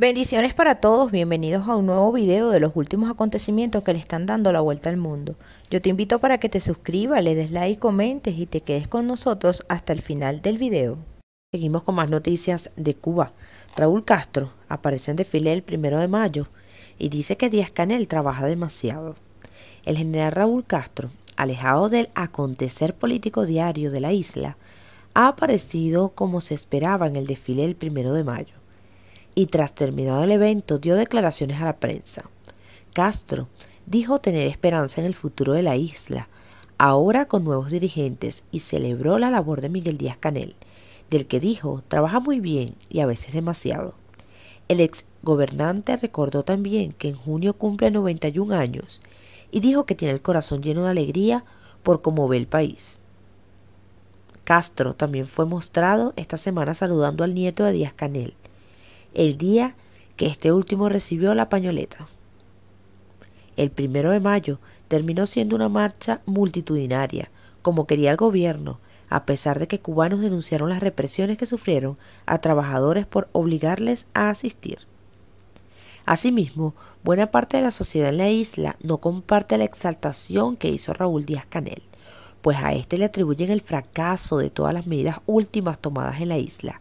Bendiciones para todos, bienvenidos a un nuevo video de los últimos acontecimientos que le están dando la vuelta al mundo. Yo te invito para que te suscribas, le des like, comentes y te quedes con nosotros hasta el final del video. Seguimos con más noticias de Cuba. Raúl Castro aparece en desfile el primero de mayo y dice que Díaz Canel trabaja demasiado. El general Raúl Castro, alejado del acontecer político diario de la isla, ha aparecido como se esperaba en el desfile el primero de mayo y tras terminado el evento dio declaraciones a la prensa. Castro dijo tener esperanza en el futuro de la isla, ahora con nuevos dirigentes, y celebró la labor de Miguel Díaz Canel, del que dijo trabaja muy bien y a veces demasiado. El ex gobernante recordó también que en junio cumple 91 años y dijo que tiene el corazón lleno de alegría por cómo ve el país. Castro también fue mostrado esta semana saludando al nieto de Díaz Canel, el día que este último recibió la pañoleta. El primero de mayo terminó siendo una marcha multitudinaria, como quería el gobierno, a pesar de que cubanos denunciaron las represiones que sufrieron a trabajadores por obligarles a asistir. Asimismo, buena parte de la sociedad en la isla no comparte la exaltación que hizo Raúl Díaz Canel, pues a este le atribuyen el fracaso de todas las medidas últimas tomadas en la isla,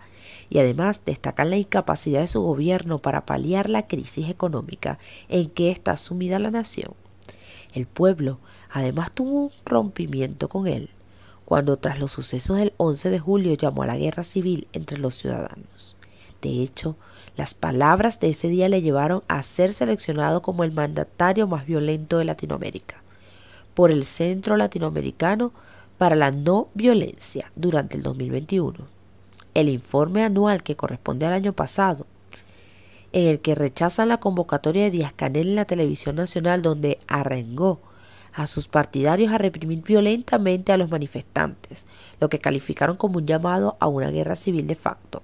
y además destacan la incapacidad de su gobierno para paliar la crisis económica en que está sumida la nación. El pueblo además tuvo un rompimiento con él, cuando tras los sucesos del 11 de julio llamó a la guerra civil entre los ciudadanos. De hecho, las palabras de ese día le llevaron a ser seleccionado como el mandatario más violento de Latinoamérica por el Centro Latinoamericano para la No Violencia durante el 2021 el informe anual que corresponde al año pasado, en el que rechazan la convocatoria de Díaz Canel en la televisión nacional donde arrengó a sus partidarios a reprimir violentamente a los manifestantes, lo que calificaron como un llamado a una guerra civil de facto.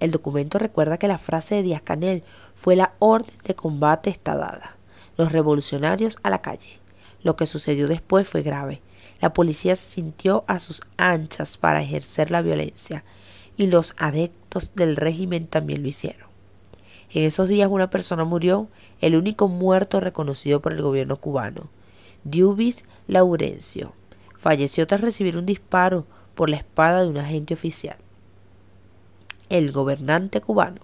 El documento recuerda que la frase de Díaz Canel fue la orden de combate está dada, los revolucionarios a la calle. Lo que sucedió después fue grave. La policía se sintió a sus anchas para ejercer la violencia y los adeptos del régimen también lo hicieron. En esos días una persona murió, el único muerto reconocido por el gobierno cubano, diubis Laurencio. Falleció tras recibir un disparo por la espada de un agente oficial. El gobernante cubano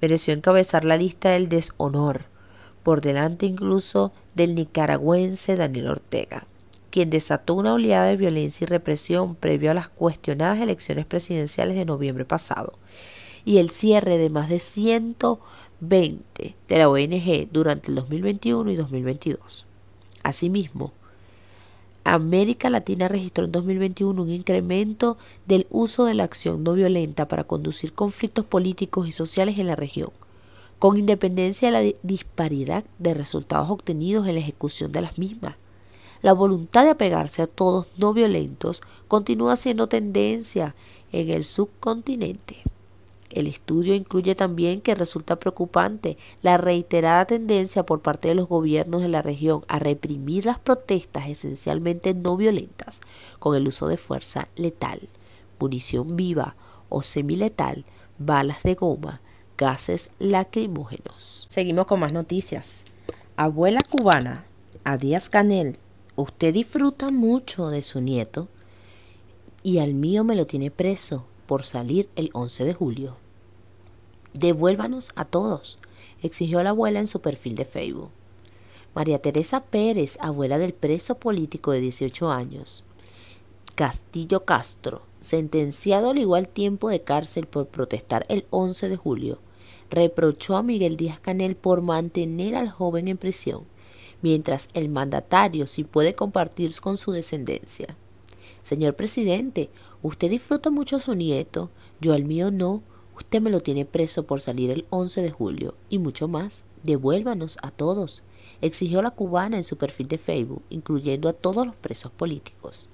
mereció encabezar la lista del deshonor, por delante incluso del nicaragüense Daniel Ortega quien desató una oleada de violencia y represión previo a las cuestionadas elecciones presidenciales de noviembre pasado y el cierre de más de 120 de la ONG durante el 2021 y 2022. Asimismo, América Latina registró en 2021 un incremento del uso de la acción no violenta para conducir conflictos políticos y sociales en la región, con independencia de la disparidad de resultados obtenidos en la ejecución de las mismas. La voluntad de apegarse a todos no violentos continúa siendo tendencia en el subcontinente. El estudio incluye también que resulta preocupante la reiterada tendencia por parte de los gobiernos de la región a reprimir las protestas esencialmente no violentas con el uso de fuerza letal, munición viva o semiletal, balas de goma, gases lacrimógenos. Seguimos con más noticias. Abuela cubana, a Canel, usted disfruta mucho de su nieto y al mío me lo tiene preso por salir el 11 de julio. Devuélvanos a todos, exigió la abuela en su perfil de Facebook. María Teresa Pérez, abuela del preso político de 18 años. Castillo Castro, sentenciado al igual tiempo de cárcel por protestar el 11 de julio, reprochó a Miguel Díaz Canel por mantener al joven en prisión mientras el mandatario sí puede compartir con su descendencia. Señor presidente, usted disfruta mucho a su nieto, yo al mío no, usted me lo tiene preso por salir el 11 de julio y mucho más, devuélvanos a todos, exigió la cubana en su perfil de Facebook, incluyendo a todos los presos políticos.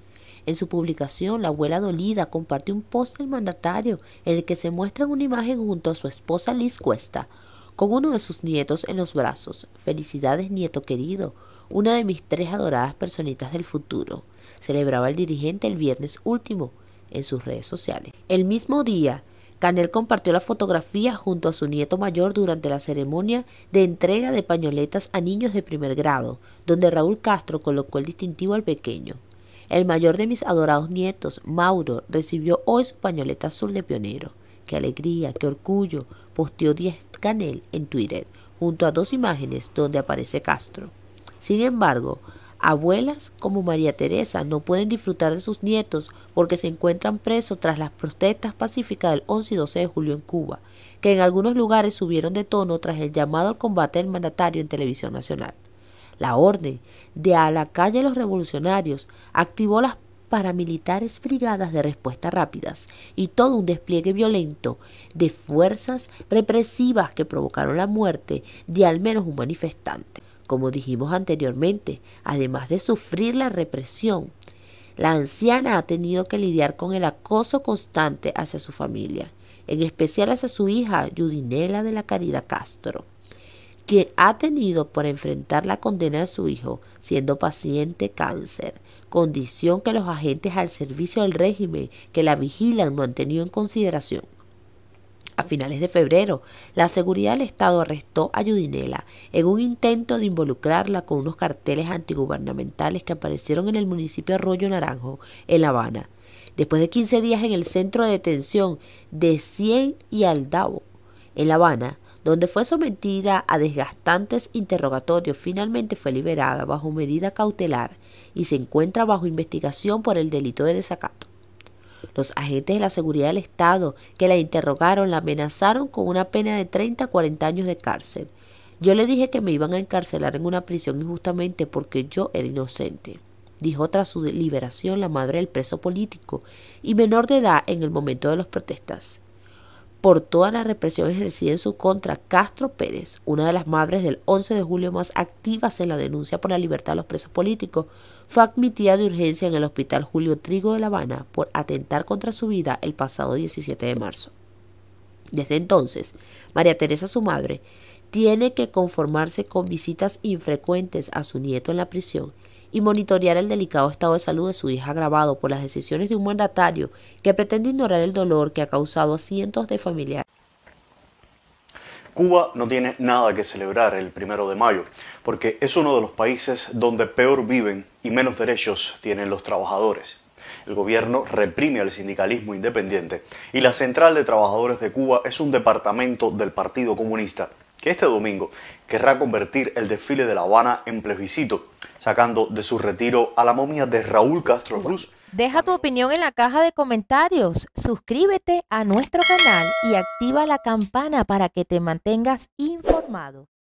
En su publicación, la abuela dolida comparte un post del mandatario en el que se muestra una imagen junto a su esposa Liz Cuesta, con uno de sus nietos en los brazos. Felicidades, nieto querido, una de mis tres adoradas personitas del futuro, celebraba el dirigente el viernes último en sus redes sociales. El mismo día, Canel compartió la fotografía junto a su nieto mayor durante la ceremonia de entrega de pañoletas a niños de primer grado, donde Raúl Castro colocó el distintivo al pequeño. El mayor de mis adorados nietos, Mauro, recibió hoy su pañoleta azul de pionero. ¡Qué alegría, qué orgullo! Posteó 10 Canel en Twitter, junto a dos imágenes donde aparece Castro. Sin embargo, abuelas como María Teresa no pueden disfrutar de sus nietos porque se encuentran presos tras las protestas pacíficas del 11 y 12 de julio en Cuba, que en algunos lugares subieron de tono tras el llamado al combate del mandatario en televisión nacional. La orden de a la calle los revolucionarios activó las paramilitares frigadas de respuesta rápidas y todo un despliegue violento de fuerzas represivas que provocaron la muerte de al menos un manifestante. Como dijimos anteriormente, además de sufrir la represión, la anciana ha tenido que lidiar con el acoso constante hacia su familia, en especial hacia su hija Judinela de la Caridad Castro que ha tenido por enfrentar la condena de su hijo, siendo paciente cáncer, condición que los agentes al servicio del régimen que la vigilan no han tenido en consideración. A finales de febrero, la seguridad del Estado arrestó a Yudinela en un intento de involucrarla con unos carteles antigubernamentales que aparecieron en el municipio Arroyo Naranjo, en La Habana. Después de 15 días en el centro de detención de Cien y Aldabo, en La Habana, donde fue sometida a desgastantes interrogatorios, finalmente fue liberada bajo medida cautelar y se encuentra bajo investigación por el delito de desacato. Los agentes de la seguridad del Estado que la interrogaron la amenazaron con una pena de 30 a 40 años de cárcel. Yo le dije que me iban a encarcelar en una prisión injustamente porque yo era inocente, dijo tras su liberación la madre del preso político y menor de edad en el momento de las protestas por toda la represión ejercida en su contra, Castro Pérez, una de las madres del 11 de julio más activas en la denuncia por la libertad de los presos políticos, fue admitida de urgencia en el Hospital Julio Trigo de La Habana por atentar contra su vida el pasado 17 de marzo. Desde entonces, María Teresa, su madre, tiene que conformarse con visitas infrecuentes a su nieto en la prisión y monitorear el delicado estado de salud de su hija agravado por las decisiones de un mandatario que pretende ignorar el dolor que ha causado a cientos de familiares. Cuba no tiene nada que celebrar el primero de mayo, porque es uno de los países donde peor viven y menos derechos tienen los trabajadores. El gobierno reprime al sindicalismo independiente y la Central de Trabajadores de Cuba es un departamento del Partido Comunista este domingo querrá convertir el desfile de La Habana en plebiscito, sacando de su retiro a la momia de Raúl Castro Cruz. Deja tu opinión en la caja de comentarios, suscríbete a nuestro canal y activa la campana para que te mantengas informado.